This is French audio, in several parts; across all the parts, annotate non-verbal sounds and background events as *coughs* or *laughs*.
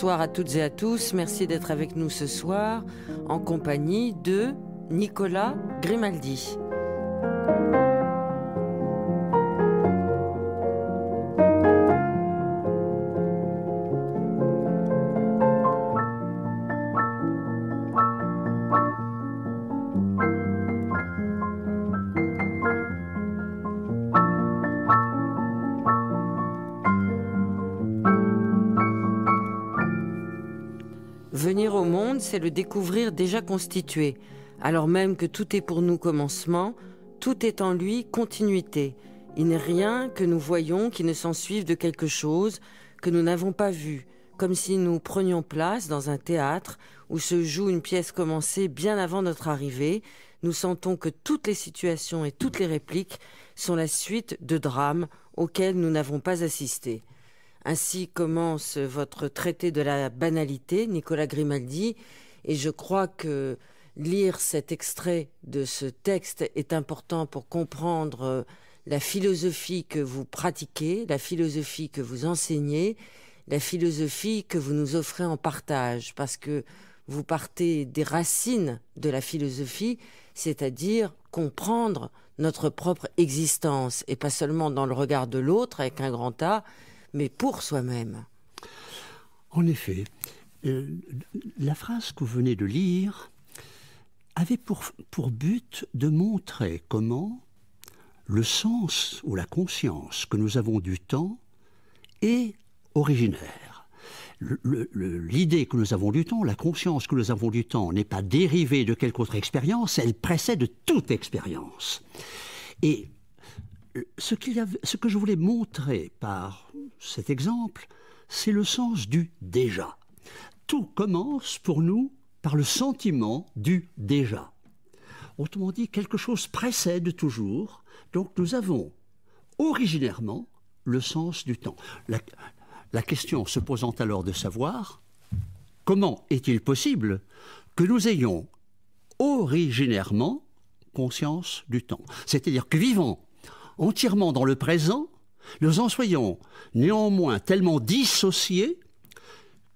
Bonsoir à toutes et à tous. Merci d'être avec nous ce soir en compagnie de Nicolas Grimaldi. le découvrir déjà constitué, alors même que tout est pour nous commencement, tout est en lui continuité. Il n'est rien que nous voyons qui ne s'ensuive de quelque chose que nous n'avons pas vu, comme si nous prenions place dans un théâtre où se joue une pièce commencée bien avant notre arrivée, nous sentons que toutes les situations et toutes les répliques sont la suite de drames auxquels nous n'avons pas assisté. Ainsi commence votre traité de la banalité, Nicolas Grimaldi, et je crois que lire cet extrait de ce texte est important pour comprendre euh, la philosophie que vous pratiquez, la philosophie que vous enseignez, la philosophie que vous nous offrez en partage, parce que vous partez des racines de la philosophie, c'est-à-dire comprendre notre propre existence, et pas seulement dans le regard de l'autre avec un grand A, mais pour soi-même. En effet, euh, la phrase que vous venez de lire avait pour, pour but de montrer comment le sens ou la conscience que nous avons du temps est originaire. L'idée que nous avons du temps, la conscience que nous avons du temps n'est pas dérivée de quelque autre expérience, elle précède toute expérience. Et euh, ce que je voulais montrer par cet exemple, c'est le sens du déjà. Tout commence pour nous par le sentiment du déjà. Autrement dit, quelque chose précède toujours, donc nous avons originairement le sens du temps. La, question se posant alors de savoir comment est-il possible que nous ayons originairement conscience du temps. C'est-à-dire que vivant entièrement dans le présent, nous en soyons néanmoins tellement dissociés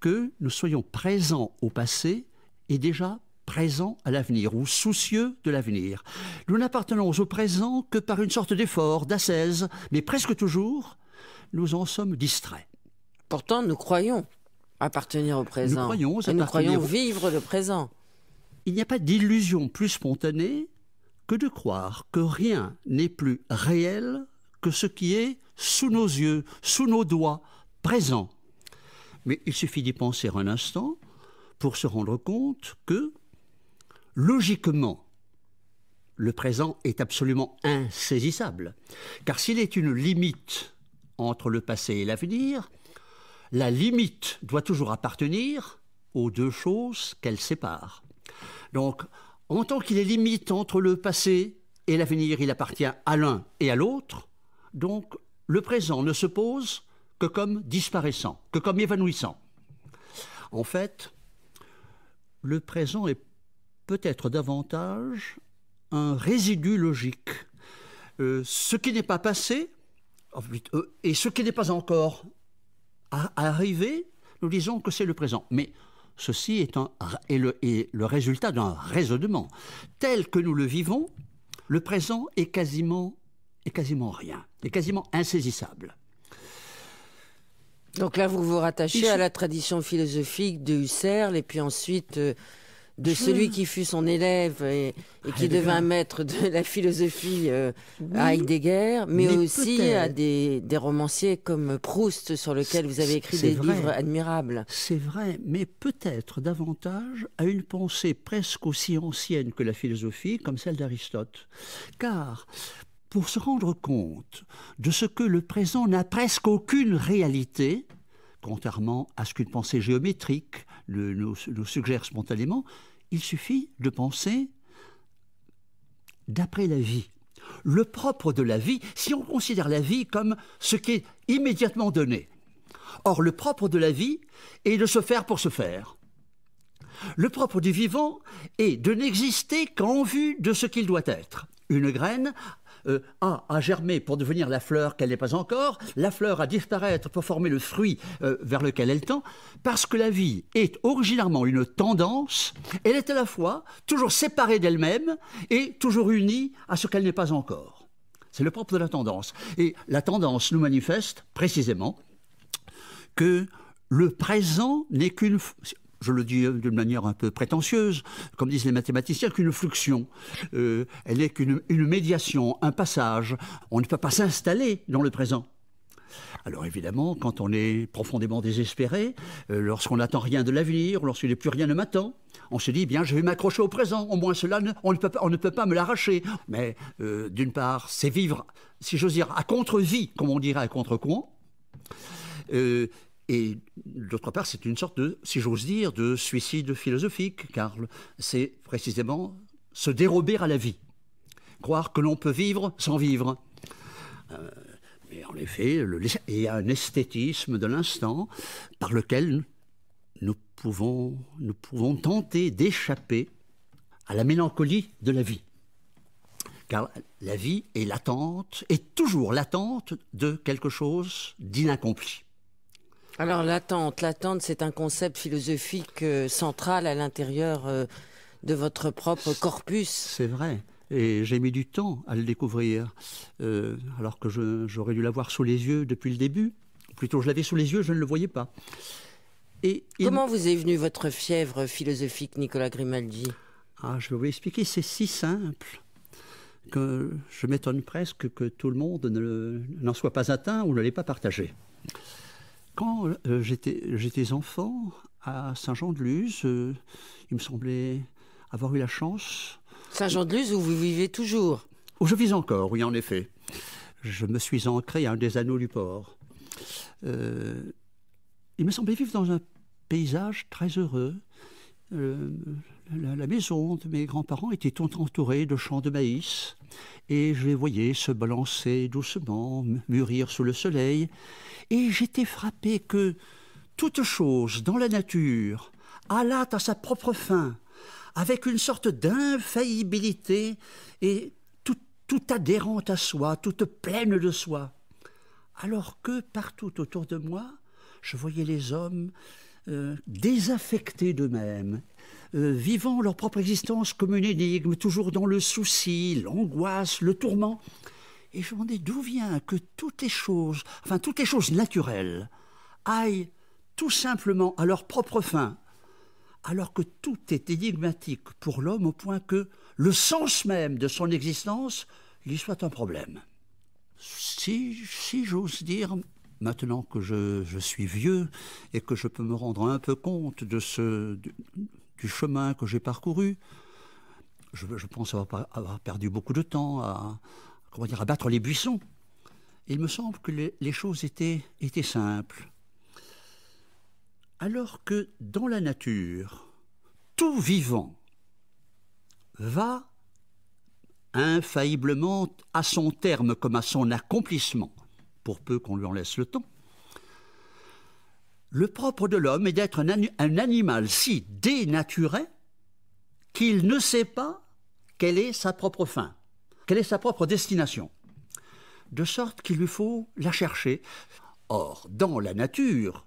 que nous soyons présents au passé et déjà présents à l'avenir ou soucieux de l'avenir. Nous n'appartenons au présent que par une sorte d'effort, d'assaise, mais presque toujours, nous en sommes distraits. Pourtant, nous croyons appartenir au présent. Nous croyons, vivre le présent. Il n'y a pas d'illusion plus spontanée que de croire que rien n'est plus réel que ce qui est sous nos yeux, sous nos doigts, présent. Mais il suffit d'y penser un instant pour se rendre compte que, logiquement, le présent est absolument insaisissable. Car s'il est une limite entre le passé et l'avenir, la limite doit toujours appartenir aux deux choses qu'elle sépare. Donc, en tant qu'il est limite entre le passé et l'avenir, il appartient à l'un et à l'autre, donc le présent ne se pose que comme disparaissant, que comme évanouissant. En fait, le présent est peut-être davantage un résidu logique. Euh, ce qui n'est pas passé, euh, et ce qui n'est pas encore arrivé, nous disons que c'est le présent. Mais ceci est, le, résultat d'un raisonnement. Tel que nous le vivons, le présent est quasiment rien, est quasiment insaisissable. Donc là, vous vous rattachez à la tradition philosophique de Husserl et puis ensuite euh, de celui qui fut son élève et, ah, qui devint maître de la philosophie euh, à Heidegger, mais, aussi à des, romanciers comme Proust sur lequel vous avez écrit des livres admirables. C'est vrai, mais peut-être davantage à une pensée presque aussi ancienne que la philosophie comme celle d'Aristote. Car pour se rendre compte de ce que le présent n'a presque aucune réalité, contrairement à ce qu'une pensée géométrique le, nous suggère spontanément, il suffit de penser d'après la vie. Le propre de la vie, si on considère la vie comme ce qui est immédiatement donné. Or, le propre de la vie est de se faire pour se faire. Le propre du vivant est de n'exister qu'en vue de ce qu'il doit être. Une graine a, à germer pour devenir la fleur qu'elle n'est pas encore, la fleur à disparaître pour former le fruit euh, vers lequel elle tend, parce que la vie est originairement une tendance, elle est à la fois toujours séparée d'elle-même et toujours unie à ce qu'elle n'est pas encore. C'est le propre de la tendance. Et la tendance nous manifeste précisément que le présent n'est qu'une je le dis euh, d'une manière un peu prétentieuse, comme disent les mathématiciens, qu'une fluxion. Euh, elle n'est qu'une médiation, un passage. On ne peut pas s'installer dans le présent. Alors évidemment, quand on est profondément désespéré, euh, lorsqu'on n'attend rien de l'avenir, lorsqu'il a plus rien ne m'attend, on se dit, bien, je vais m'accrocher au présent, au moins cela, on, ne peut pas, on, ne peut pas, me l'arracher. Mais d'une part, c'est vivre, si j'ose dire, à contre-vie, comme on dirait à contre-courant. Et d'autre part, c'est une sorte de, si j'ose dire, de suicide philosophique, car c'est précisément se dérober à la vie, croire que l'on peut vivre sans vivre. Euh, mais en effet, il y a un esthétisme de l'instant par lequel nous pouvons, nous pouvons tenter d'échapper à la mélancolie de la vie. Car la vie est l'attente, est toujours l'attente de quelque chose d'inaccompli. Alors l'attente, l'attente, c'est un concept philosophique euh, central à l'intérieur euh, de votre propre corpus. C'est vrai. Et j'ai mis du temps à le découvrir, euh, alors que j'aurais dû l'avoir sous les yeux depuis le début. plutôt, je l'avais sous les yeux, je ne le voyais pas. Et Comment vous est venue votre fièvre philosophique, Nicolas Grimaldi Ah, je vais vous expliquer. c'est si simple que je m'étonne presque que tout le monde n'en soit pas atteint ou ne l'ait pas partagé. Quand euh, j'étais enfant à Saint-Jean-de-Luz, euh, il me semblait avoir eu la chance. Saint-Jean-de-Luz, où vous vivez toujours Où je vis encore, oui, en effet. Je me suis ancré à un des anneaux du port. Euh, il me semblait vivre dans un paysage très heureux la, maison de mes grands-parents était entourée de champs de maïs, et je les voyais se balancer doucement, mûrir sous le soleil, et j'étais frappé que toute chose dans la nature alla à sa propre fin, avec une sorte d'infaillibilité, et tout, adhérente à soi, toute pleine de soi. Alors que partout autour de moi, je voyais les hommes euh, désaffectés d'eux-mêmes, euh, vivant leur propre existence comme une énigme, toujours dans le souci, l'angoisse, le tourment. Et je me demandais d'où vient que toutes les choses, enfin toutes les choses naturelles, aillent tout simplement à leur propre fin, alors que tout est énigmatique pour l'homme au point que le sens même de son existence lui soit un problème. Si, j'ose dire, maintenant que je, suis vieux et que je peux me rendre un peu compte de ce, du chemin que j'ai parcouru. Je, pense avoir, perdu beaucoup de temps à, comment dire, à battre les buissons. il me semble que les, les choses étaient, étaient simples. Alors que dans la nature, tout vivant va infailliblement à son terme comme à son accomplissement, pour peu qu'on lui en laisse le temps. Le propre de l'homme est d'être un, animal si dénaturé qu'il ne sait pas quelle est sa propre fin, quelle est sa propre destination, de sorte qu'il lui faut la chercher. Or, dans la nature,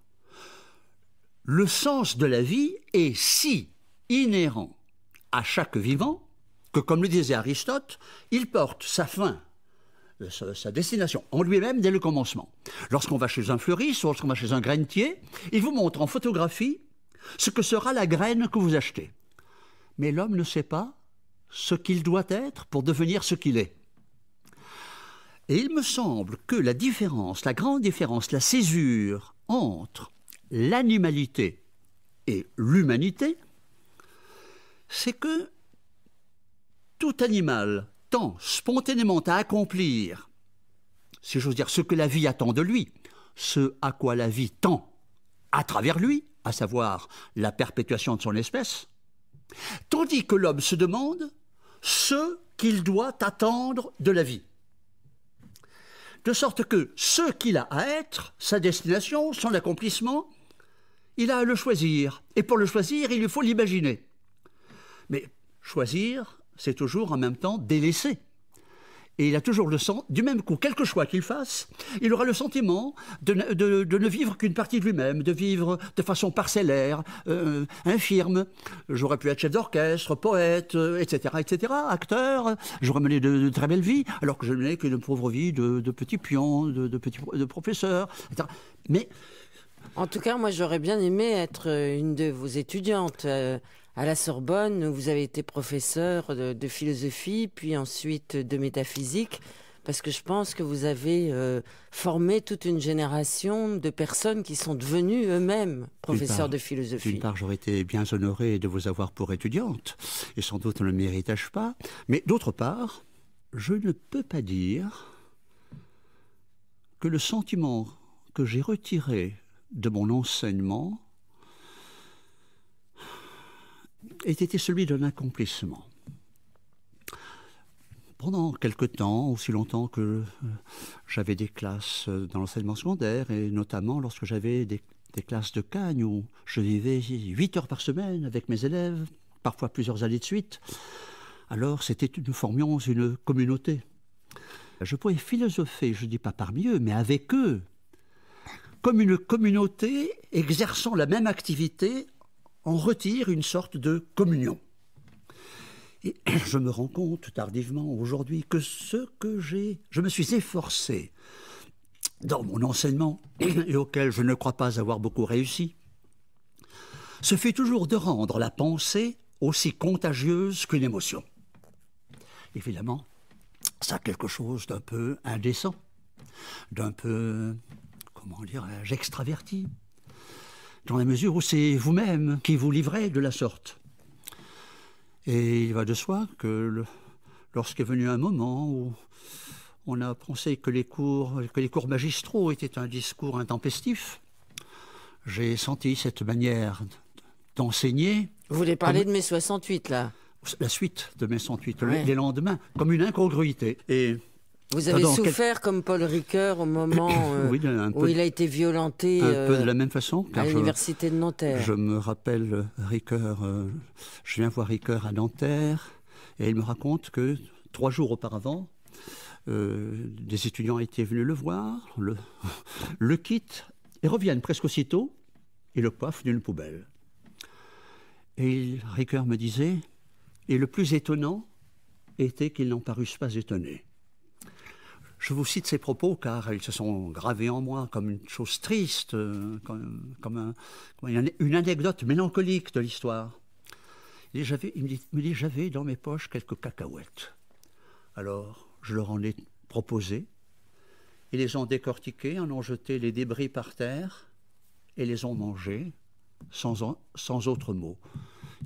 le sens de la vie est si inhérent à chaque vivant que, comme le disait Aristote, il porte sa fin euh, sa, destination en lui-même dès le commencement. Lorsqu'on va chez un fleuriste, lorsqu'on va chez un grainetier, il vous montre en photographie ce que sera la graine que vous achetez. Mais l'homme ne sait pas ce qu'il doit être pour devenir ce qu'il est. Et il me semble que la différence, la grande différence, la césure entre l'animalité et l'humanité, c'est que tout animal spontanément à accomplir, si j'ose dire, ce que la vie attend de lui, ce à quoi la vie tend à travers lui, à savoir la perpétuation de son espèce, tandis que l'homme se demande ce qu'il doit attendre de la vie. De sorte que ce qu'il a à être, sa destination, son accomplissement, il a à le choisir. Et pour le choisir, il lui faut l'imaginer. Mais choisir c'est toujours en même temps délaissé. Et il a toujours le sentiment, du même coup, quelque choix qu'il fasse, il aura le sentiment de, ne, de, ne vivre qu'une partie de lui-même, de vivre de façon parcellaire, euh, infirme. J'aurais pu être chef d'orchestre, poète, etc., euh, etc., acteur. J'aurais mené de, très belles vies, alors que je n'ai qu'une pauvre vie de, petit pion, de, petit de professeur, etc. Mais en tout cas, moi, j'aurais bien aimé être euh, une de vos étudiantes à la Sorbonne, vous avez été professeur de, philosophie, puis ensuite de métaphysique, parce que je pense que vous avez euh, formé toute une génération de personnes qui sont devenues eux-mêmes professeurs de philosophie. D'une part, j'aurais été bien honoré de vous avoir pour étudiante, et sans doute ne le méritais pas, mais d'autre part, je ne peux pas dire que le sentiment que j'ai retiré de mon enseignement était celui d'un accomplissement. Pendant quelque temps, aussi longtemps que euh, j'avais des classes euh, dans l'enseignement secondaire, et notamment lorsque j'avais des, classes de Cagnes où je vivais huit heures par semaine avec mes élèves, parfois plusieurs années de suite, alors c'était nous formions une communauté. Je pouvais philosopher, je ne dis pas parmi eux, mais avec eux, comme une communauté exerçant la même activité en retire une sorte de communion. Et *clears throat* je me rends compte tardivement aujourd'hui que ce que j'ai, je me suis efforcé dans mon enseignement, *clears throat* et auquel je ne crois pas avoir beaucoup réussi, ce fait toujours de rendre la pensée aussi contagieuse qu'une émotion. Évidemment, ça a quelque chose d'un peu indécent, d'un peu, comment dire, je dans la mesure où c'est vous-même qui vous livrez de la sorte. Et il va de soi que lorsqu'est venu un moment où on a pensé que les cours, que les cours magistraux étaient un discours intempestif, j'ai senti cette manière d'enseigner. Vous voulez parler de mai 68, là La suite de mai 68, les lendemains, comme une incongruité. Et vous avez souffert comme Paul Ricoeur au moment *coughs* euh, où il a été violenté peu euh, de la même façon à l'université de Nanterre. Je me rappelle euh, Ricoeur, je viens voir Ricoeur à Nanterre et il me raconte que trois jours auparavant, des étudiants étaient venus le voir, le, *laughs* le quittent et reviennent presque aussitôt et le coiffent d'une poubelle. Et Ricoeur me disait, et le plus étonnant était qu'ils n'en parussent pas étonnés. Je vous cite ces propos car ils se sont gravés en moi comme une chose triste, euh, comme, une anecdote mélancolique de l'histoire. Il me dit, j'avais dans mes poches quelques cacahuètes. Alors, je leur en ai proposé. Ils les ont décortiquées, en ont jeté les débris par terre et les ont mangées sans, sans autre mot.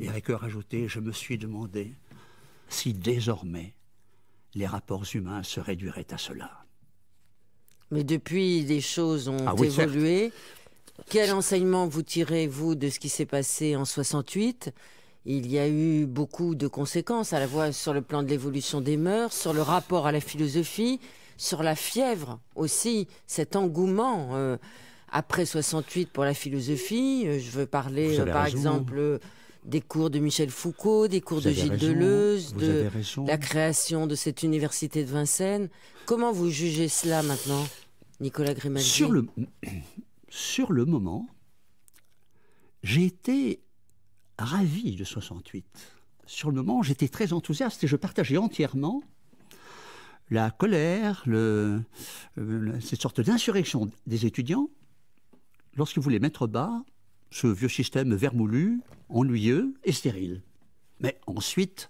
Et avec eux ajouté, je me suis demandé si désormais les rapports humains se réduiraient à cela. Mais depuis, les choses ont ah évolué. Quel enseignement vous tirez, vous, de ce qui s'est passé en 68 il y a eu beaucoup de conséquences à la fois sur le plan de l'évolution des mœurs, sur le rapport à la philosophie, sur la fièvre aussi, cet engouement euh, après 68 pour la philosophie. Euh, je veux parler, euh, par exemple, des cours de Michel Foucault, des cours de Gilles Deleuze, de la création de cette université de Vincennes. Comment vous jugez cela maintenant, Nicolas Grimaldi sur le, sur le moment, j'ai été ravi de 68. Sur le moment, j'étais très enthousiaste et je partageais entièrement la colère, euh, cette sorte d'insurrection des étudiants lorsqu'ils voulaient mettre bas ce vieux système vermoulu, ennuyeux et stérile. Mais ensuite,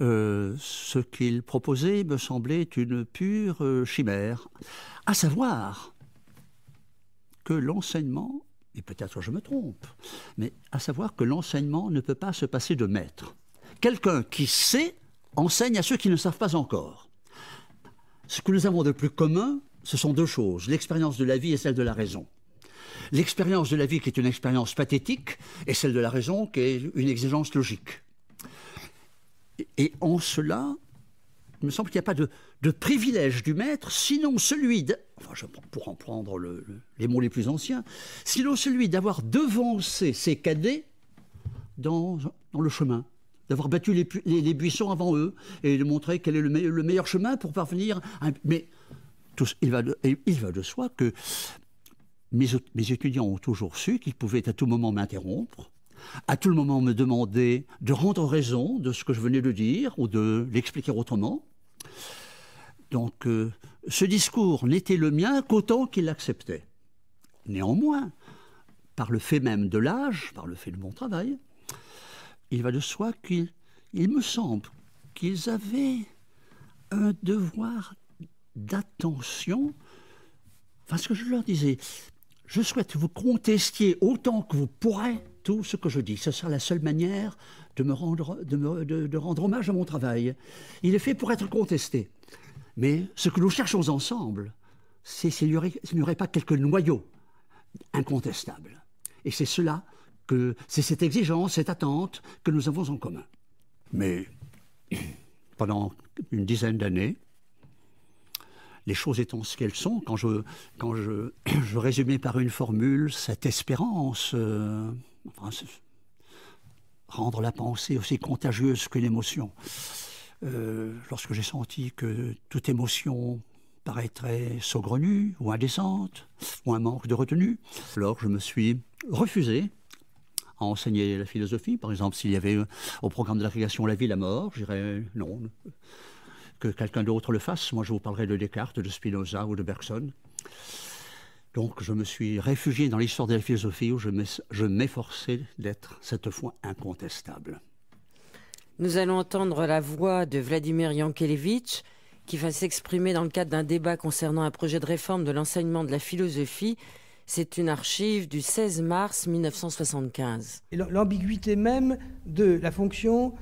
euh, ce qu'il proposait me semblait une pure euh, chimère, à savoir que l'enseignement, et peut-être je me trompe, mais à savoir que l'enseignement ne peut pas se passer de maître. Quelqu'un qui sait enseigne à ceux qui ne savent pas encore. Ce que nous avons de plus commun, ce sont deux choses, l'expérience de la vie et celle de la raison l'expérience de la vie qui est une expérience pathétique et celle de la raison qui est une exigence logique. Et en cela, il me semble qu'il n'y a pas de, privilège du maître, sinon celui de, pour en prendre les mots les plus anciens, sinon celui d'avoir devancé ses cadets dans, le chemin, d'avoir battu les, buissons avant eux et de montrer quel est le, meilleur chemin pour parvenir. mais il, va il va de soi que mes, étudiants ont toujours su qu'ils pouvaient à tout moment m'interrompre, à tout moment me demander de rendre raison de ce que je venais de dire ou de l'expliquer autrement. Donc euh, ce discours n'était le mien qu'autant qu'ils l'acceptaient. Néanmoins, par le fait même de l'âge, par le fait de mon travail, il va de soi qu'il me semble qu'ils avaient un devoir d'attention, parce que je leur disais, je souhaite que vous contestiez autant que vous pourrez tout ce que je dis. Ce sera la seule manière de, me rendre, hommage à mon travail. Il est fait pour être contesté. Mais ce que nous cherchons ensemble, c'est s'il n'y aurait, pas quelques noyaux incontestables. Et c'est cela que, c'est cette exigence, cette attente que nous avons en commun. Mais *clears throat* pendant une dizaine d'années, les choses étant ce qu'elles sont, quand je, quand je, *clears throat* je, résumais par une formule cette espérance, euh, rendre la pensée aussi contagieuse qu'une émotion, euh, lorsque j'ai senti que toute émotion paraîtrait saugrenue ou indécente ou un manque de retenue, alors je me suis refusé à enseigner la philosophie. Par exemple, s'il y avait au programme de création la vie, la mort, j'irais non que quelqu'un d'autre le fasse. Moi, je vous parlerai de Descartes, de Spinoza ou de Bergson. Donc, je me suis réfugié dans l'histoire de la philosophie où je m'efforçais d'être cette fois incontestable. Nous allons entendre la voix de Vladimir Yankelevitch qui va s'exprimer dans le cadre d'un débat concernant un projet de réforme de l'enseignement de la philosophie. C'est une archive du 16 mars 1975. L'ambiguïté même de la fonction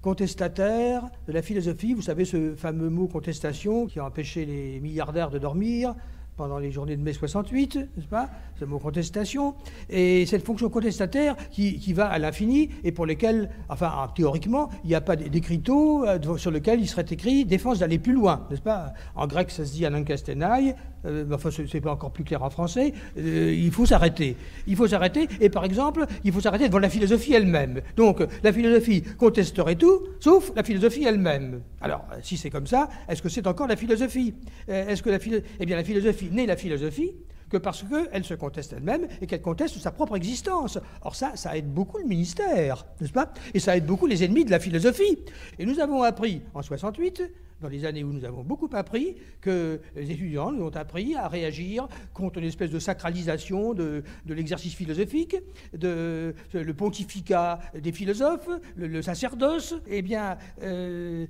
contestataire de la philosophie, vous savez ce fameux mot contestation qui a empêché les milliardaires de dormir, pendant les journées de mai 68, n'est-ce pas Ce mot contestation. Et cette fonction contestataire qui, va à l'infini et pour lesquelles, enfin, ah, théoriquement, il n'y a pas d'écriteau euh, sur lequel il serait écrit défense d'aller plus loin, n'est-ce pas En grec, ça se dit anankasténaï ». euh, enfin, n'est pas encore plus clair en français. Euh, il faut s'arrêter. Il faut s'arrêter, et par exemple, il faut s'arrêter devant la philosophie elle-même. Donc, la philosophie contesterait tout, sauf la philosophie elle-même. Alors, si c'est comme ça, est-ce que c'est encore la philosophie euh, Est-ce que la Eh bien, la philosophie n'est la philosophie que parce qu'elle se conteste elle-même et qu'elle conteste sa propre existence. Or ça, ça aide beaucoup le ministère, n'est-ce pas Et ça aide beaucoup les ennemis de la philosophie. Et nous avons appris en 68, dans les années où nous avons beaucoup appris, que les étudiants nous ont appris à réagir contre une espèce de sacralisation de, l'exercice philosophique, de, le pontificat des philosophes, le, sacerdoce. Eh bien, euh,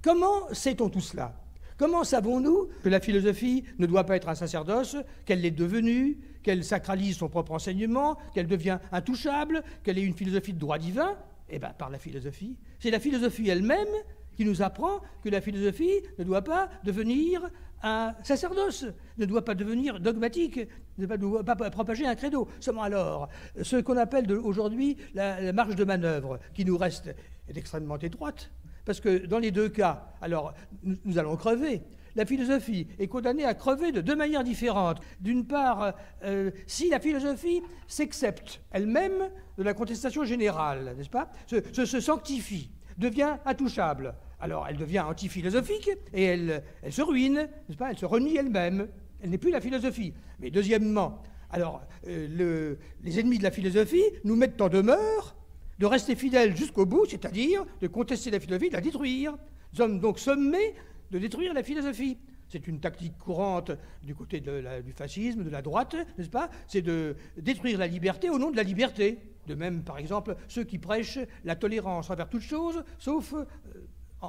comment sait-on tout cela Comment savons-nous que la philosophie ne doit pas être un sacerdoce, qu'elle l'est devenue, qu'elle sacralise son propre enseignement, qu'elle devient intouchable, qu'elle est une philosophie de droit divin Eh bien, par la philosophie. C'est la philosophie elle-même qui nous apprend que la philosophie ne doit pas devenir un sacerdoce, ne doit pas devenir dogmatique, ne doit pas, propager un credo. Seulement alors, ce qu'on appelle aujourd'hui la, la marge de manœuvre qui nous reste est extrêmement étroite parce que dans les deux cas, alors nous, allons crever. La philosophie est condamnée à crever de deux manières différentes. D'une part, euh, euh, si la philosophie s'accepte elle-même de la contestation générale, n'est-ce pas se, sanctifie, devient intouchable. Alors elle devient antiphilosophique et elle, se ruine, n'est-ce pas Elle se renie elle-même. Elle n'est plus la philosophie. Mais deuxièmement, alors euh, les ennemis de la philosophie nous mettent en demeure de rester fidèle jusqu'au bout, c'est-à-dire de contester la philosophie, de la détruire. Nous sommes donc sommés de détruire la philosophie. C'est une tactique courante du côté de du fascisme, de la droite, n'est-ce pas C'est de détruire la liberté au nom de la liberté. De même, par exemple, ceux qui prêchent la tolérance envers toute chose, sauf euh,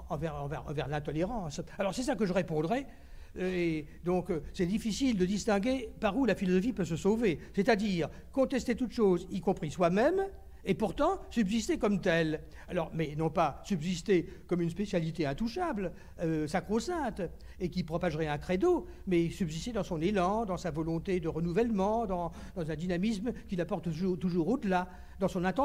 envers, l'intolérance. Alors c'est ça que je répondrai. Et donc, euh, c'est difficile de distinguer par où la philosophie peut se sauver. C'est-à-dire contester toute chose, y compris soi-même, et pourtant subsister comme tel. Alors, mais non pas subsister comme une spécialité intouchable, euh, sacro-sainte, et qui propagerait un credo, mais subsister dans son élan, dans sa volonté de renouvellement, dans, un dynamisme qui la toujours, toujours au-delà.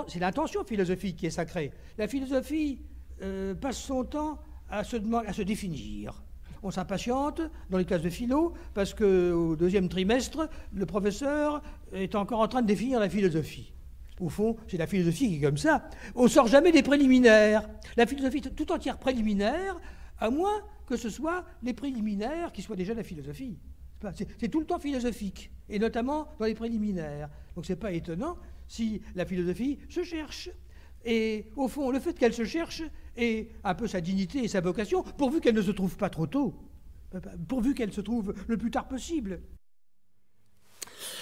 c'est l'intention philosophique qui est sacrée. La philosophie euh, passe son temps à se, à se définir on s'impatiente dans les classes de philo parce qu'au deuxième trimestre, le professeur est encore en train de définir la philosophie. Au fond, c'est la philosophie qui est comme ça. On ne sort jamais des préliminaires. La philosophie est tout entière préliminaire, à moins que ce soit les préliminaires qui soient déjà la philosophie. C'est tout le temps philosophique, et notamment dans les préliminaires. Donc ce n'est pas étonnant si la philosophie se cherche. Et au fond, le fait qu'elle se cherche est un peu sa dignité et sa vocation, pourvu qu'elle ne se trouve pas trop tôt, pourvu qu'elle se trouve le plus tard possible.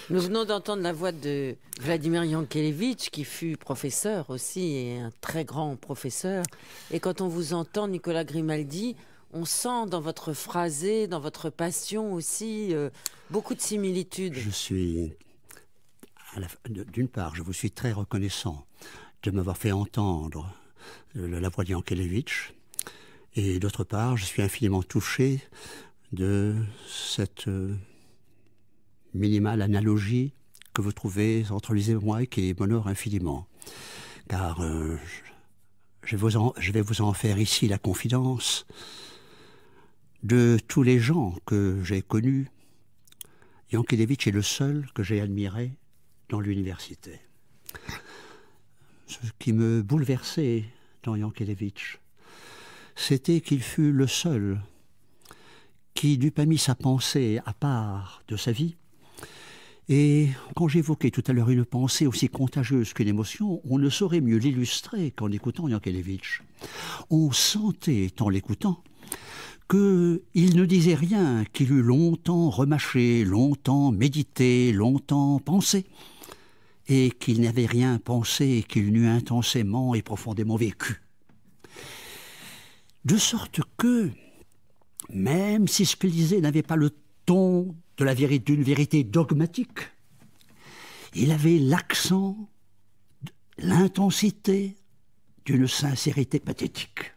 Nous venons d'entendre la voix de Vladimir Yankelevitch, qui fut professeur aussi, et un très grand professeur. Et quand on vous entend, Nicolas Grimaldi, on sent dans votre phrasé, dans votre passion aussi, euh, beaucoup de similitudes. Je suis, d'une part, je vous suis très reconnaissant de m'avoir fait entendre euh, la voix de Yankelevitch, et d'autre part, je suis infiniment touché de cette... Euh, minimale analogie que vous trouvez entre lui et moi et qui m'honore infiniment. Car euh, je, je vais vous en faire ici la confidence de tous les gens que j'ai connus. Yankelevitch est le seul que j'ai admiré dans l'université. Ce qui me bouleversait dans Yankelevitch, c'était qu'il fut le seul qui n'eût pas mis sa pensée à part de sa vie et quand j'évoquais tout à l'heure une pensée aussi contagieuse qu'une émotion, on ne saurait mieux l'illustrer qu'en écoutant Yankelevitch. On sentait, en l'écoutant, qu'il ne disait rien qu'il eût longtemps remâché, longtemps médité, longtemps pensé, et qu'il n'avait rien pensé qu'il n'eût intensément et profondément vécu. De sorte que, même si ce qu'il disait n'avait pas le ton de vérité, d'une vérité dogmatique. Il avait l'accent, l'intensité d'une sincérité pathétique.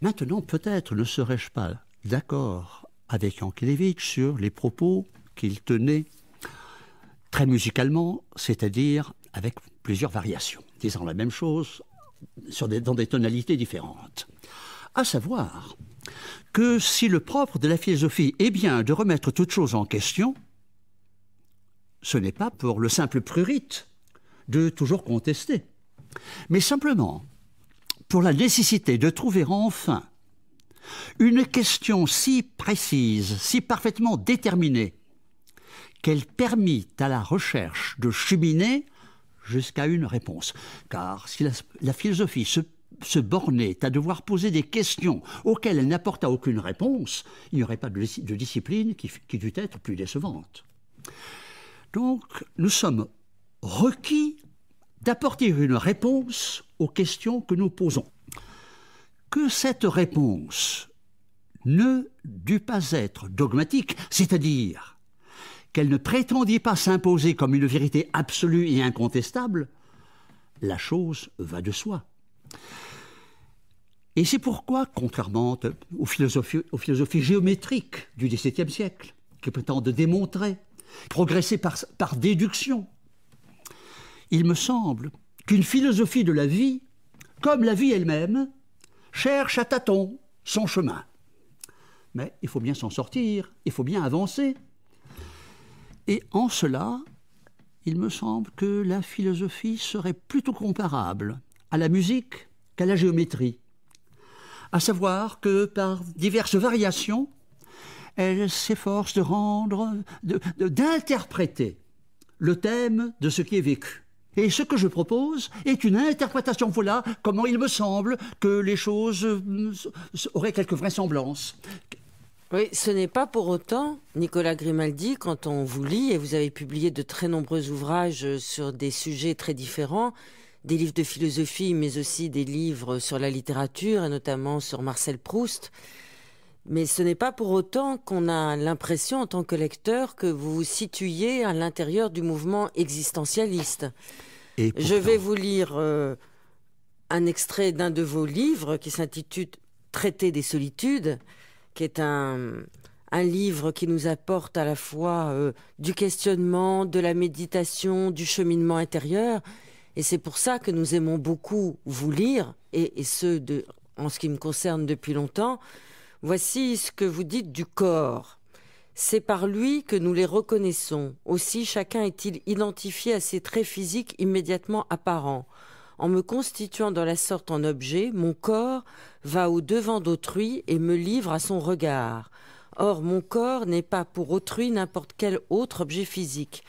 Maintenant, peut-être ne serais-je pas d'accord avec Yankelevitch sur les propos qu'il tenait très musicalement, c'est-à-dire avec plusieurs variations, disant la même chose dans des tonalités différentes. À savoir, que si le propre de la philosophie est bien de remettre toute chose en question, ce n'est pas pour le simple prurite de toujours contester, mais simplement pour la nécessité de trouver enfin une question si précise, si parfaitement déterminée, qu'elle permit à la recherche de cheminer jusqu'à une réponse. Car si la, philosophie se se bornait à devoir poser des questions auxquelles elle n'apporta aucune réponse, il n'y aurait pas de, discipline qui, dût être plus décevante. Donc, nous sommes requis d'apporter une réponse aux questions que nous posons. Que cette réponse ne dût pas être dogmatique, c'est-à-dire qu'elle ne prétendit pas s'imposer comme une vérité absolue et incontestable, la chose va de soi. Et c'est pourquoi, contrairement euh, aux philosophies, géométriques du XVIIe siècle, qui prétendent démontrer, progresser par, déduction, il me semble qu'une philosophie de la vie, comme la vie elle-même, cherche à tâtons son chemin. Mais il faut bien s'en sortir, il faut bien avancer. Et en cela, il me semble que la philosophie serait plutôt comparable à la musique qu'à la géométrie à savoir que par diverses variations, elle s'efforce de rendre, d'interpréter le thème de ce qui est vécu. Et ce que je propose est une interprétation. Voilà comment il me semble que les choses euh, auraient quelque vraisemblance. Oui, ce n'est pas pour autant, Nicolas Grimaldi, quand on vous lit, et vous avez publié de très nombreux ouvrages sur des sujets très différents, des livres de philosophie, mais aussi des livres sur la littérature, et notamment sur Marcel Proust. Mais ce n'est pas pour autant qu'on a l'impression, en tant que lecteur, que vous vous situez à l'intérieur du mouvement existentialiste. Je vais vous lire euh, un extrait d'un de vos livres qui s'intitule Traité des solitudes, qui est un, livre qui nous apporte à la fois euh, du questionnement, de la méditation, du cheminement intérieur, et c'est pour ça que nous aimons beaucoup vous lire, et, ceux ce, de, en ce qui me concerne depuis longtemps. Voici ce que vous dites du corps. C'est par lui que nous les reconnaissons. Aussi chacun est-il identifié à ses traits physiques immédiatement apparents. En me constituant dans la sorte en objet, mon corps va au devant d'autrui et me livre à son regard. Or mon corps n'est pas pour autrui n'importe quel autre objet physique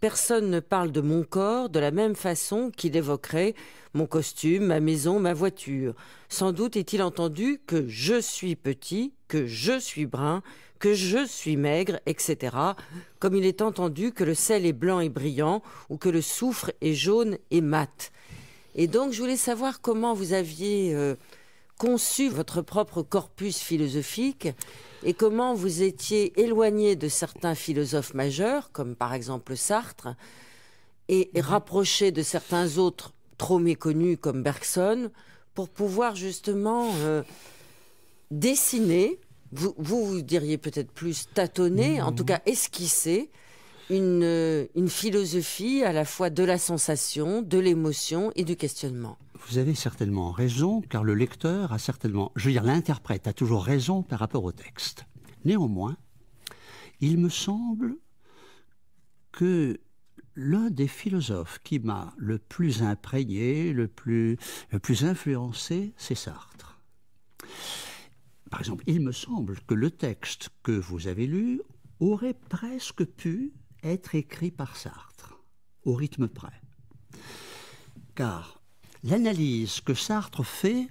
personne ne parle de mon corps de la même façon qu'il évoquerait mon costume, ma maison, ma voiture. Sans doute est-il entendu que je suis petit, que je suis brun, que je suis maigre, etc., comme il est entendu que le sel est blanc et brillant, ou que le soufre est jaune et mat. Et donc je voulais savoir comment vous aviez... Euh, conçu votre propre corpus philosophique et comment vous étiez éloigné de certains philosophes majeurs, comme par exemple Sartre, et mhm. rapproché de certains autres trop méconnus comme Bergson, pour pouvoir justement euh, dessiner, vous, vous, diriez peut-être plus tâtonner, mhm. en tout cas esquisser, euh, une philosophie à la fois de la sensation, de l'émotion et du questionnement vous avez certainement raison, car le lecteur a certainement, je veux dire, l'interprète a toujours raison par rapport au texte. Néanmoins, il me semble que l'un des philosophes qui m'a le plus imprégné, le plus, le plus influencé, c'est Sartre. Par exemple, il me semble que le texte que vous avez lu aurait presque pu être écrit par Sartre, au rythme près. Car l'analyse que Sartre fait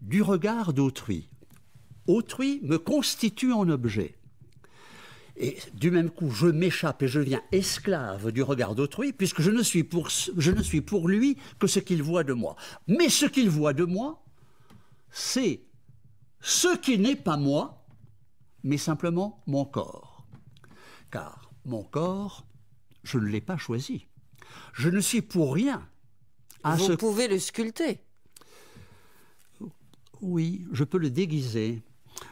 du regard d'autrui. Autrui me constitue en objet. Et du même coup, je m'échappe et je viens esclave du regard d'autrui, puisque je ne, suis pour, je ne suis pour lui que ce qu'il voit de moi. Mais ce qu'il voit de moi, c'est ce qui n'est pas moi, mais simplement mon corps. Car mon corps, je ne l'ai pas choisi. Je ne suis pour rien ah, Vous pouvez le sculpter. Oui, je peux le déguiser.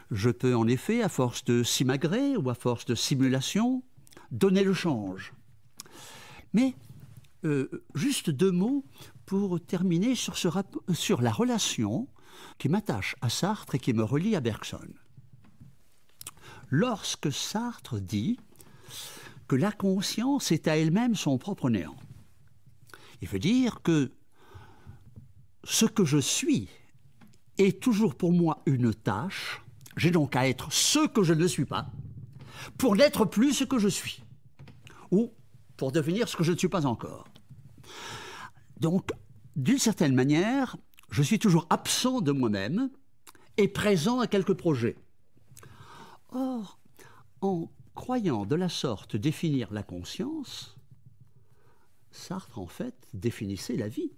Je peux en effet, à force de simagrer ou à force de simulation, donner le change. Mais euh, juste deux mots pour terminer sur, sur la relation qui m'attache à Sartre et qui me relie à Bergson. Lorsque Sartre dit que la conscience est à elle-même son propre néant, il veut dire que ce que je suis est toujours pour moi une tâche. J'ai donc à être ce que je ne suis pas pour n'être plus ce que je suis ou pour devenir ce que je ne suis pas encore. Donc, d'une certaine manière, je suis toujours absent de moi-même et présent à quelques projets. Or, en croyant de la sorte définir la conscience, Sartre en fait définissait la vie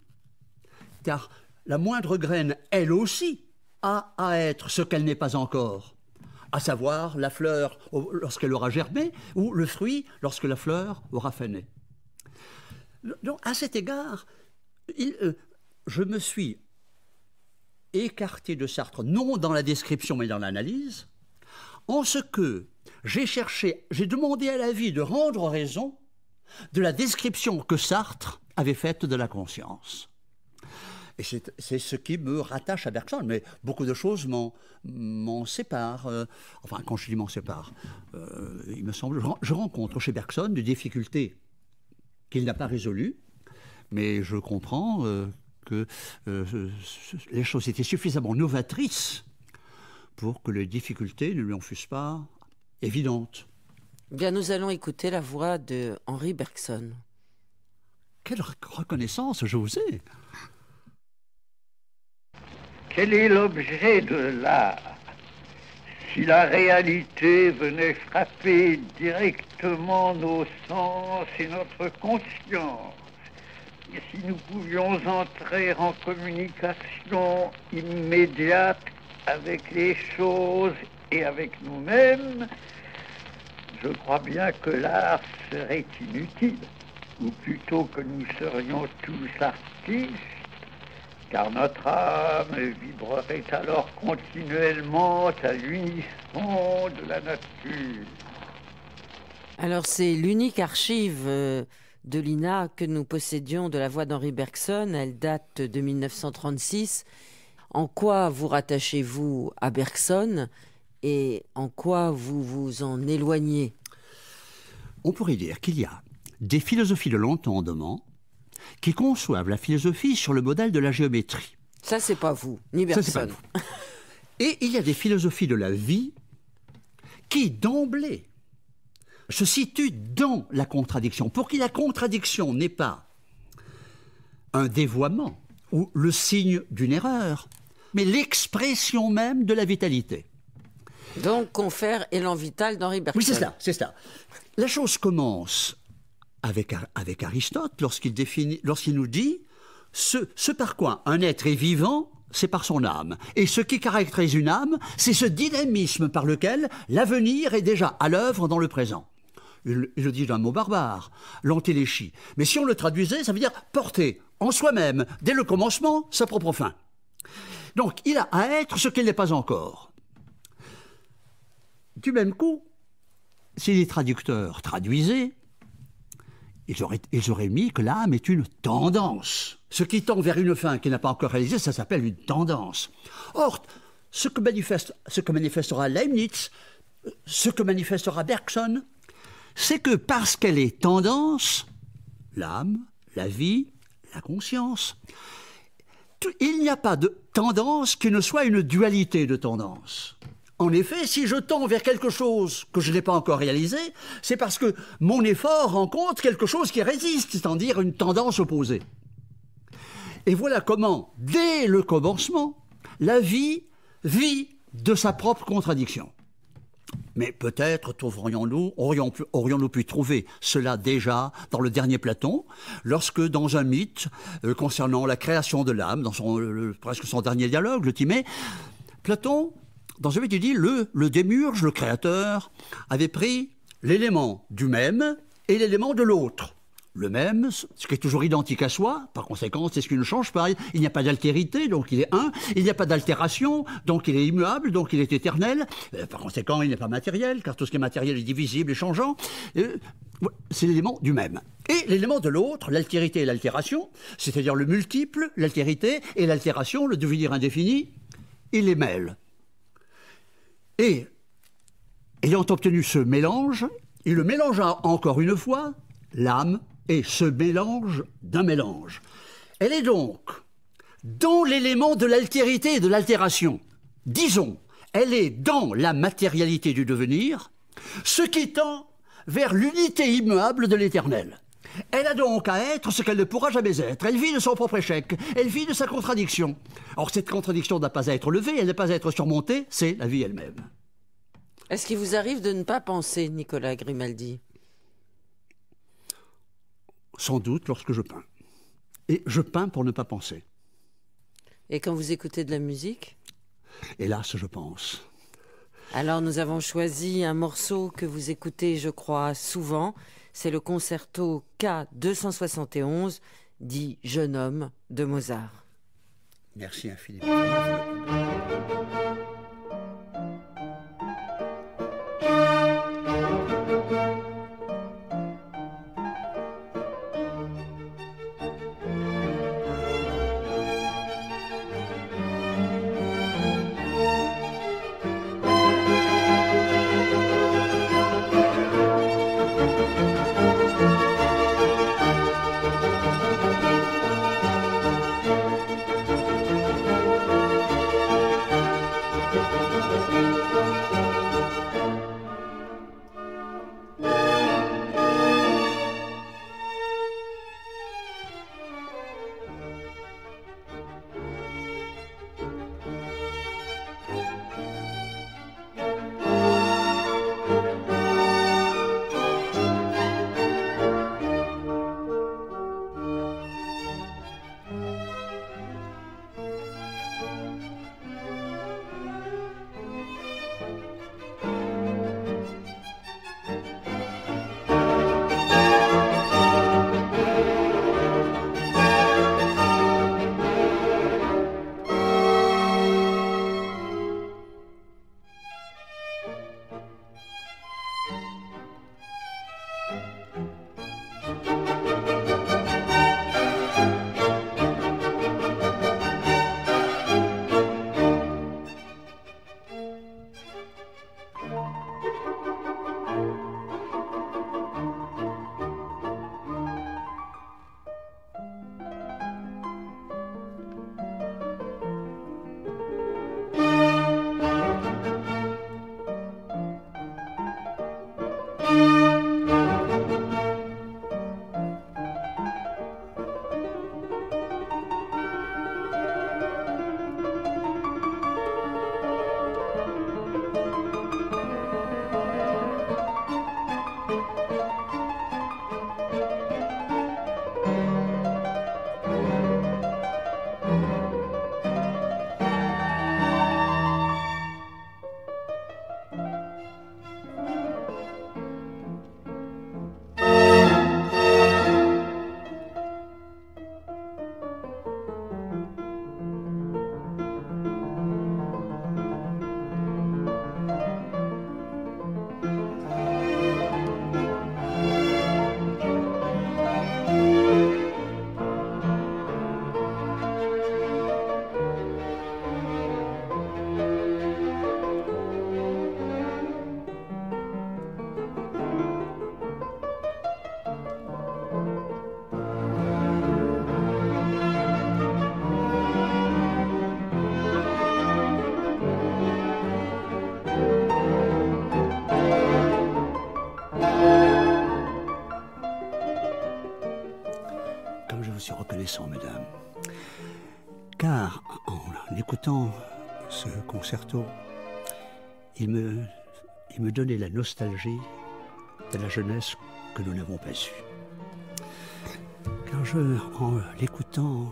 car la moindre graine, elle aussi, a à être ce qu'elle n'est pas encore, à savoir la fleur lorsqu'elle aura germé ou le fruit lorsque la fleur aura fané. Donc, à cet égard, euh, je me suis écarté de Sartre, non dans la description mais dans l'analyse, en ce que j'ai cherché, j'ai demandé à la vie de rendre raison de la description que Sartre avait faite de la conscience. Et c'est ce qui me rattache à Bergson. Mais beaucoup de choses m'en séparent. Euh, enfin, quand je dis m'en sépare, euh, il me semble, je, rencontre chez Bergson des difficultés qu'il n'a pas résolues, mais je comprends euh, que les choses étaient suffisamment novatrices pour que les difficultés ne lui en fussent pas évidentes. Eh bien, nous allons écouter la voix de Henri Bergson. Quelle reconnaissance je vous ai quel est l'objet de l'art Si la réalité venait frapper directement nos sens et notre conscience, et si nous pouvions entrer en communication immédiate avec les choses et avec nous-mêmes, je crois bien que l'art serait inutile, ou plutôt que nous serions tous artistes car notre âme vibrerait alors continuellement à l'unisson de la nature. Alors c'est l'unique archive euh, de l'INA que nous possédions de la voix d'Henri Bergson, elle date de 1936. En quoi vous rattachez-vous à Bergson et en quoi vous vous en éloignez On pourrait dire qu'il y a des philosophies de l'entendement qui conçoivent la philosophie sur le modèle de la géométrie. Ça, c'est pas vous, ni personne. Et il y a des philosophies de la vie qui, d'emblée, se situent dans la contradiction, pour qui la contradiction n'est pas un dévoiement ou le signe d'une erreur, mais l'expression même de la vitalité. Donc confère élan vital d'Henri Bergson. Oui, c'est ça, c'est ça. La chose commence avec, Aristote lorsqu'il définit, lorsqu'il nous dit ce, ce par quoi un être est vivant, c'est par son âme. Et ce qui caractérise une âme, c'est ce dynamisme par lequel l'avenir est déjà à l'œuvre dans le présent. Il, il le dit d'un mot barbare, l'antéléchie. Mais si on le traduisait, ça veut dire porter en soi-même, dès le commencement, sa propre fin. Donc il a à être ce qu'il n'est pas encore. Du même coup, si les traducteurs traduisaient, ils auraient, mis que l'âme est une tendance. Ce qui tend vers une fin qui n'a pas encore réalisée, ça s'appelle une tendance. Or, ce que, ce que manifestera Leibniz, ce que manifestera Bergson, c'est que parce qu'elle est tendance, l'âme, la vie, la conscience, il n'y a pas de tendance qui ne soit une dualité de tendance. En effet, si je tends vers quelque chose que je n'ai pas encore réalisé, c'est parce que mon effort rencontre quelque chose qui résiste, c'est-à-dire une tendance opposée. Et voilà comment, dès le commencement, la vie vit de sa propre contradiction. Mais peut-être trouverions-nous, aurions-nous pu trouver cela déjà dans le dernier Platon, lorsque dans un mythe euh, concernant la création de l'âme, dans son, presque son dernier dialogue, le Timée, Platon dans ce métier dit, le, le démurge, le créateur, avait pris l'élément du même et l'élément de l'autre. Le même, ce qui est toujours identique à soi, par conséquent, c'est ce qui ne change pas. Il n'y a pas d'altérité, donc il est un. Il n'y a pas d'altération, donc il est immuable, donc il est éternel. Euh, par conséquent, il n'est pas matériel, car tout ce qui est matériel est divisible et changeant. Euh, c'est l'élément du même. Et l'élément de l'autre, l'altérité et l'altération, c'est-à-dire le multiple, l'altérité, et l'altération, le devenir indéfini, il les mêle. Et, ayant obtenu ce mélange, il le mélangea encore une fois, l'âme et ce mélange d'un mélange. Elle est donc dans l'élément de l'altérité et de l'altération. Disons, elle est dans la matérialité du devenir, ce qui tend vers l'unité immuable de l'éternel. Elle a donc à être ce qu'elle ne pourra jamais être. Elle vit de son propre échec. Elle vit de sa contradiction. Or, cette contradiction n'a pas à être levée, elle n'a pas à être surmontée, c'est la vie elle-même. Est-ce qu'il vous arrive de ne pas penser, Nicolas Grimaldi Sans doute lorsque je peins. Et je peins pour ne pas penser. Et quand vous écoutez de la musique Hélas, je pense. Alors nous avons choisi un morceau que vous écoutez, je crois, souvent, c'est le concerto K271, dit Jeune homme de Mozart. Merci infiniment. il me, il me donnait la nostalgie de la jeunesse que nous n'avons pas eue. Car je, en l'écoutant,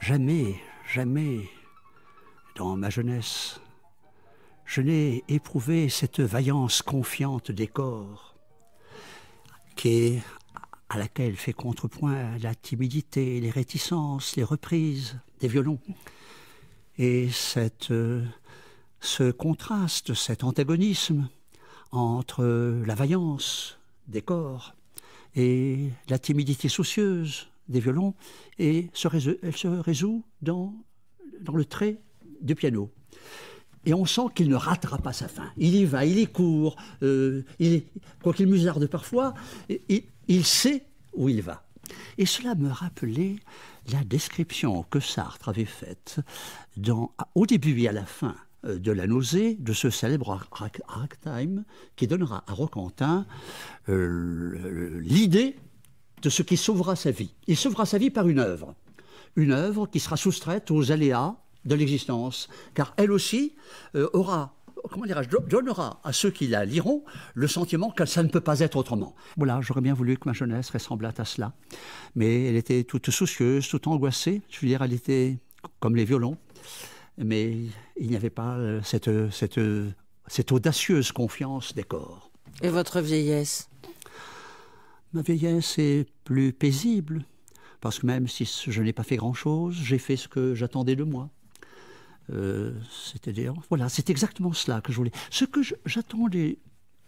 jamais, jamais, dans ma jeunesse, je n'ai éprouvé cette vaillance confiante des corps, qui à laquelle fait contrepoint la timidité, les réticences, les reprises des violons. Et cette, euh, ce contraste, cet antagonisme entre la vaillance des corps et la timidité soucieuse des violons, et elle se résout dans, dans le trait du piano. Et on sent qu'il ne ratera pas sa fin. Il y va, il y court, euh, quoi qu'il musarde parfois, il sait où il va. Et cela me rappelait la description que Sartre avait faite dans, au début et à la fin euh, de la nausée de ce célèbre ragtime qui donnera à Roquentin euh, l'idée de ce qui sauvera sa vie. Il sauvera sa vie par une œuvre, une œuvre qui sera soustraite aux aléas de l'existence, car elle aussi euh, aura comment dirais-je, donnera à ceux qui la liront le sentiment que ça ne peut pas être autrement. Voilà, j'aurais bien voulu que ma jeunesse ressemblât à cela, mais elle était toute soucieuse, toute angoissée. Je veux dire, elle était comme les violons, mais il n'y avait pas euh, cette, euh, cette, euh, cette audacieuse confiance des corps. Et votre vieillesse Ma vieillesse est plus paisible, parce que même si je n'ai pas fait grand-chose, j'ai fait ce que j'attendais de moi. Euh, cest dire voilà, c'est exactement cela que je voulais. Ce que j'attendais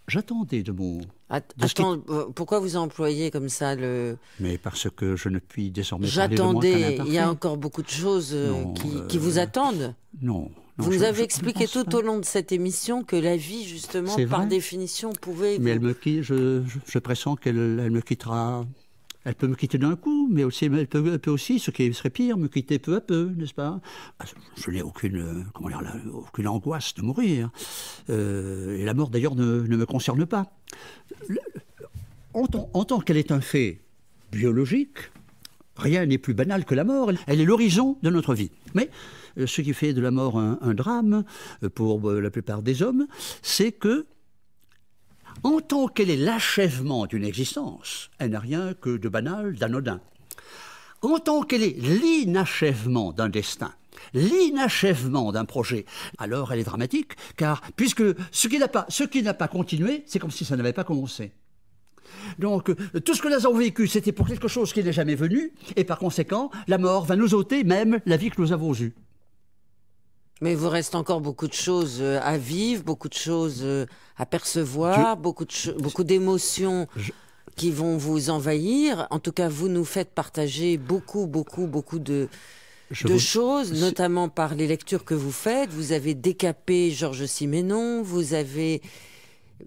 J'attendais de mon. Euh, pourquoi vous employez comme ça le. Mais parce que je ne puis désormais J'attendais, il y a encore beaucoup de choses euh, qui, vous attendent. Non. vous avez expliqué tout au long de cette émission que la vie, justement, par définition, pouvait. Mais elle me quitte, je, pressens qu'elle me quittera elle peut me quitter d'un coup, mais aussi, elle peut, aussi, ce qui serait pire, me quitter peu à peu, n'est-ce pas ah, Je n'ai aucune, euh, aucune angoisse de mourir. Euh, et la mort, d'ailleurs, ne, me concerne pas. en, tant qu'elle est un fait biologique, Rien n'est plus banal que la mort, elle est l'horizon de notre vie. Mais euh, ce qui fait de la mort un drame pour la plupart des hommes, c'est que en tant qu'elle est l'achèvement d'une existence, elle n'a rien que de banal, d'anodin. En tant qu'elle est l'inachèvement d'un destin, l'inachèvement d'un projet, alors elle est dramatique, car puisque ce qui n'a pas, ce qui n'a pas continué, c'est comme si ça n'avait pas commencé. Donc, tout ce que nous avons vécu, c'était pour quelque chose qui n'est jamais venu, et par conséquent, la mort va nous ôter même la vie que nous avons eue. Mais il vous reste encore beaucoup de choses euh, à vivre, beaucoup de choses euh, à percevoir, beaucoup beaucoup d'émotions. qui vont vous envahir. En tout cas, vous nous faites partager beaucoup, beaucoup, beaucoup de, choses, notamment par les lectures que vous faites. Vous avez décapé Georges Siménon, vous avez...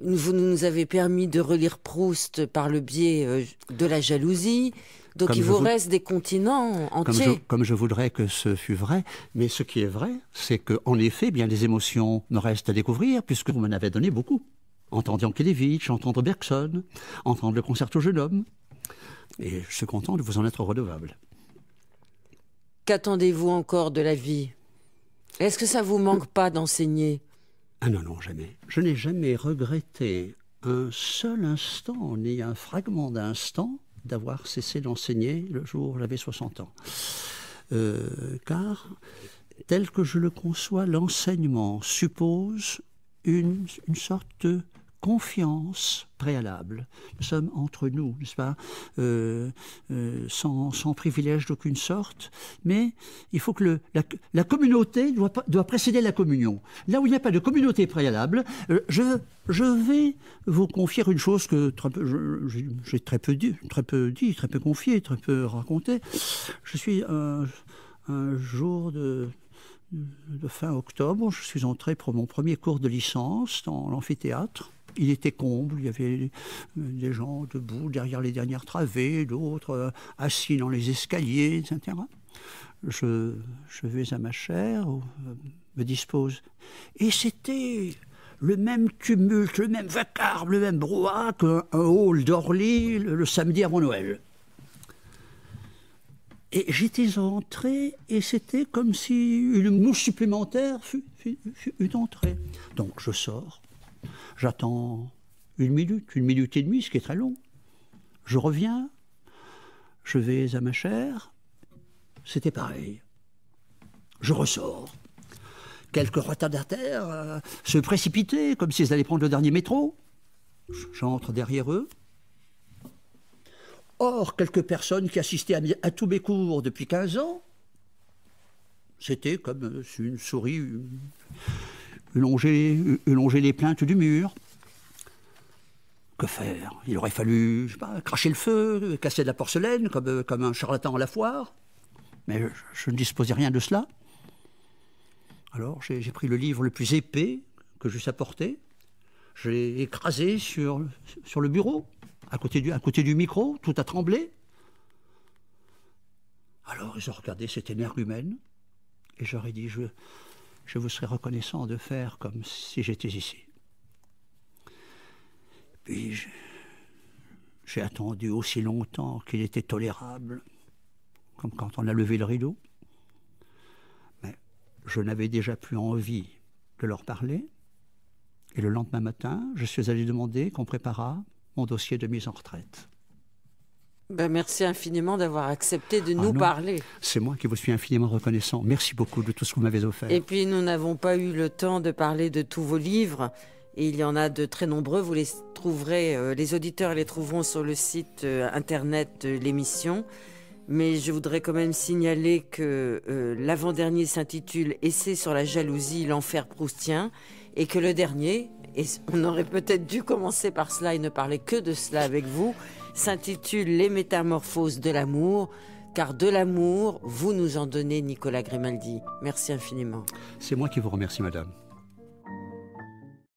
Vous nous avez permis de relire Proust par le biais euh, de la jalousie. Donc il vous reste des continents entiers. Comme je, voudrais que ce fût vrai, mais ce qui est vrai, c'est que en effet, bien des émotions me restent à découvrir puisque vous m'en avez donné beaucoup. Entendre Yankelevitch, entendre Bergson, entendre le concerto jeune homme. Et je suis content de vous en être redevable. Qu'attendez-vous encore de la vie Est-ce que ça vous manque euh. pas d'enseigner Ah non, non, jamais. Je n'ai jamais regretté un seul instant, ni un fragment d'instant, d'avoir cessé d'enseigner le jour où j'avais 60 ans. Euh, car, tel que je le conçois, l'enseignement suppose une, une sorte de confiance préalable. Nous sommes entre nous, n'est-ce pas, euh, euh, sans, privilège d'aucune sorte, mais il faut que la, communauté doit, doit, précéder la communion. Là où il n'y a pas de communauté préalable, euh, je, vais vous confier une chose que j'ai très peu dit, très peu dit, très peu confié, très peu raconté. Je suis un, jour de fin octobre, je suis entré pour mon premier cours de licence dans l'amphithéâtre. Il était comble, il y avait euh, des gens debout derrière les dernières travées, d'autres euh, assis dans les escaliers, etc. Je, vais à ma chaire, euh, me dispose. Et c'était le même tumulte, le même vacarme, le même brouhaha qu'un hall d'Orly le, samedi avant Noël. Et j'étais entré et c'était comme si une mouche supplémentaire fût une entrée. Donc je sors, J'attends une minute, une minute et demie, ce qui est très long. Je reviens, je vais à ma chaire, c'était pareil. Je ressors. Quelques retardataires euh, se précipitaient comme s'ils allaient prendre le dernier métro. J'entre derrière eux. Or, quelques personnes qui assistaient à, tous mes cours depuis 15 ans, c'était comme euh, une souris, longer, les plaintes du mur. Que faire Il aurait fallu, je sais pas, cracher le feu, casser de la porcelaine, comme, comme un charlatan à la foire. Mais je, ne disposais rien de cela. Alors j'ai pris le livre le plus épais que j'eusse apporté. J'ai écrasé sur, sur le bureau, à côté, du, à côté du micro, tout a tremblé. Alors ils ont regardé cette énergumène et j'aurais dit, je, je vous serais reconnaissant de faire comme si j'étais ici. Puis j'ai attendu aussi longtemps qu'il était tolérable, comme quand on a levé le rideau. Mais je n'avais déjà plus envie de leur parler. Et le lendemain matin, je suis allé demander qu'on préparât mon dossier de mise en retraite. Ben merci infiniment d'avoir accepté de ah nous parler. C'est moi qui vous suis infiniment reconnaissant. Merci beaucoup de tout ce que vous m'avez offert. Et puis nous n'avons pas eu le temps de parler de tous vos livres. Et il y en a de très nombreux. Vous les trouverez, euh, les auditeurs les trouveront sur le site euh, internet de l'émission. Mais je voudrais quand même signaler que euh, l'avant-dernier s'intitule Essai sur la jalousie, l'enfer proustien, et que le dernier, et on aurait peut-être dû commencer par cela et ne parler que de cela avec vous, s'intitule Les métamorphoses de l'amour, car de l'amour, vous nous en donnez, Nicolas Grimaldi. Merci infiniment. C'est moi qui vous remercie, madame.